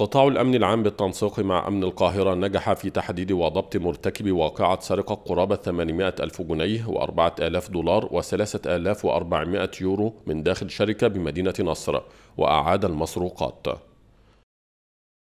قطاع الأمن العام بالتنسيق مع أمن القاهرة نجح في تحديد وضبط مرتكب واقعة سرقة قرابة 800 ألف جنيه و4000 دولار و3400 يورو من داخل شركة بمدينة نصر وأعاد المسروقات